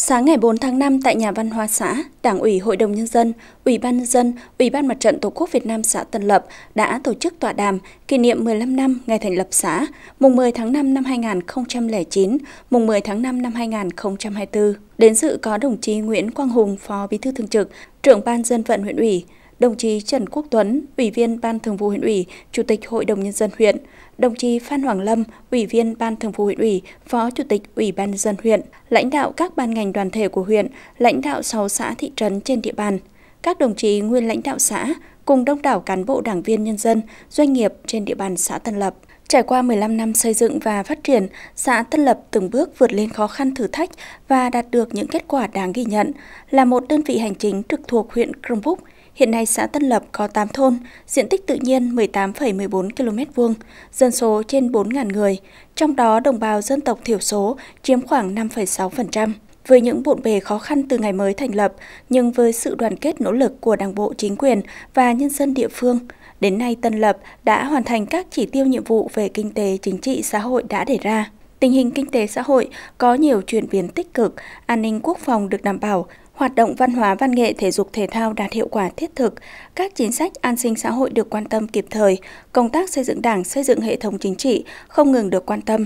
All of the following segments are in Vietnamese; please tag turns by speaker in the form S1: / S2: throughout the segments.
S1: Sáng ngày 4 tháng 5 tại nhà văn hóa xã, Đảng ủy Hội đồng Nhân dân, Ủy ban Nhân dân, Ủy ban Mặt trận Tổ quốc Việt Nam xã Tân Lập đã tổ chức tọa đàm kỷ niệm 15 năm ngày thành lập xã, mùng 10 tháng 5 năm 2009, mùng 10 tháng 5 năm 2024. Đến dự có đồng chí Nguyễn Quang Hùng, Phó Bí thư Thường trực, trưởng Ban dân vận huyện ủy, đồng chí Trần Quốc Tuấn, Ủy viên Ban Thường vụ huyện ủy, Chủ tịch Hội đồng Nhân dân huyện, đồng chí Phan Hoàng Lâm, Ủy viên Ban Thường vụ huyện ủy, Phó Chủ tịch Ủy ban Nhân dân huyện, lãnh đạo các ban ngành đoàn thể của huyện, lãnh đạo 6 xã thị trấn trên địa bàn, các đồng chí nguyên lãnh đạo xã cùng đông đảo cán bộ đảng viên nhân dân, doanh nghiệp trên địa bàn xã Tân Lập. Trải qua 15 năm xây dựng và phát triển, xã Tân Lập từng bước vượt lên khó khăn thử thách và đạt được những kết quả đáng ghi nhận, là một đơn vị hành chính trực thuộc huyện Crong Búc – Hiện nay xã Tân Lập có 8 thôn, diện tích tự nhiên 18,14 km vuông, dân số trên 4.000 người, trong đó đồng bào dân tộc thiểu số chiếm khoảng 5,6%. Với những bộn bề khó khăn từ ngày mới thành lập, nhưng với sự đoàn kết nỗ lực của Đảng bộ chính quyền và nhân dân địa phương, đến nay Tân Lập đã hoàn thành các chỉ tiêu nhiệm vụ về kinh tế, chính trị, xã hội đã đề ra. Tình hình kinh tế xã hội có nhiều chuyển biến tích cực, an ninh quốc phòng được đảm bảo, Hoạt động văn hóa văn nghệ thể dục thể thao đạt hiệu quả thiết thực, các chính sách an sinh xã hội được quan tâm kịp thời, công tác xây dựng đảng, xây dựng hệ thống chính trị không ngừng được quan tâm.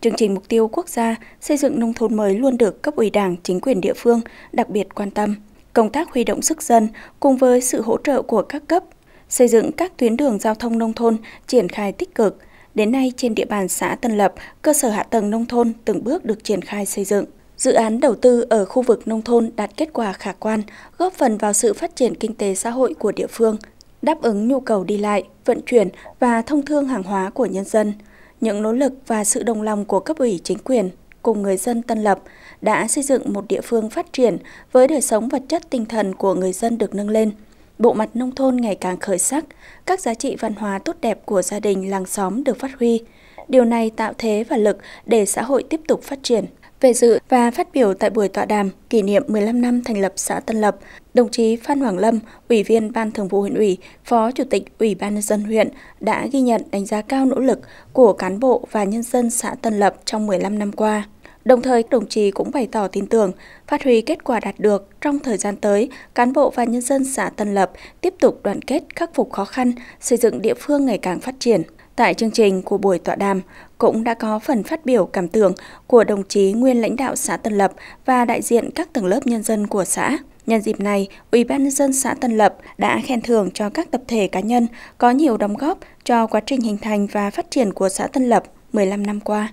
S1: Chương trình mục tiêu quốc gia xây dựng nông thôn mới luôn được cấp ủy đảng, chính quyền địa phương đặc biệt quan tâm. Công tác huy động sức dân cùng với sự hỗ trợ của các cấp, xây dựng các tuyến đường giao thông nông thôn triển khai tích cực. Đến nay trên địa bàn xã Tân Lập, cơ sở hạ tầng nông thôn từng bước được triển khai xây dựng. Dự án đầu tư ở khu vực nông thôn đạt kết quả khả quan, góp phần vào sự phát triển kinh tế xã hội của địa phương, đáp ứng nhu cầu đi lại, vận chuyển và thông thương hàng hóa của nhân dân. Những nỗ lực và sự đồng lòng của cấp ủy chính quyền cùng người dân Tân Lập đã xây dựng một địa phương phát triển với đời sống vật chất tinh thần của người dân được nâng lên. Bộ mặt nông thôn ngày càng khởi sắc, các giá trị văn hóa tốt đẹp của gia đình làng xóm được phát huy. Điều này tạo thế và lực để xã hội tiếp tục phát triển. Về dự và phát biểu tại buổi tọa đàm kỷ niệm 15 năm thành lập xã Tân Lập, đồng chí Phan Hoàng Lâm, Ủy viên Ban Thường vụ huyện ủy, Phó Chủ tịch Ủy ban nhân dân huyện đã ghi nhận đánh giá cao nỗ lực của cán bộ và nhân dân xã Tân Lập trong 15 năm qua. Đồng thời, đồng chí cũng bày tỏ tin tưởng, phát huy kết quả đạt được trong thời gian tới, cán bộ và nhân dân xã Tân Lập tiếp tục đoàn kết khắc phục khó khăn, xây dựng địa phương ngày càng phát triển. Tại chương trình của buổi tọa đàm cũng đã có phần phát biểu cảm tưởng của đồng chí nguyên lãnh đạo xã Tân Lập và đại diện các tầng lớp nhân dân của xã. Nhân dịp này, Ủy ban nhân dân xã Tân Lập đã khen thưởng cho các tập thể cá nhân có nhiều đóng góp cho quá trình hình thành và phát triển của xã Tân Lập 15 năm qua.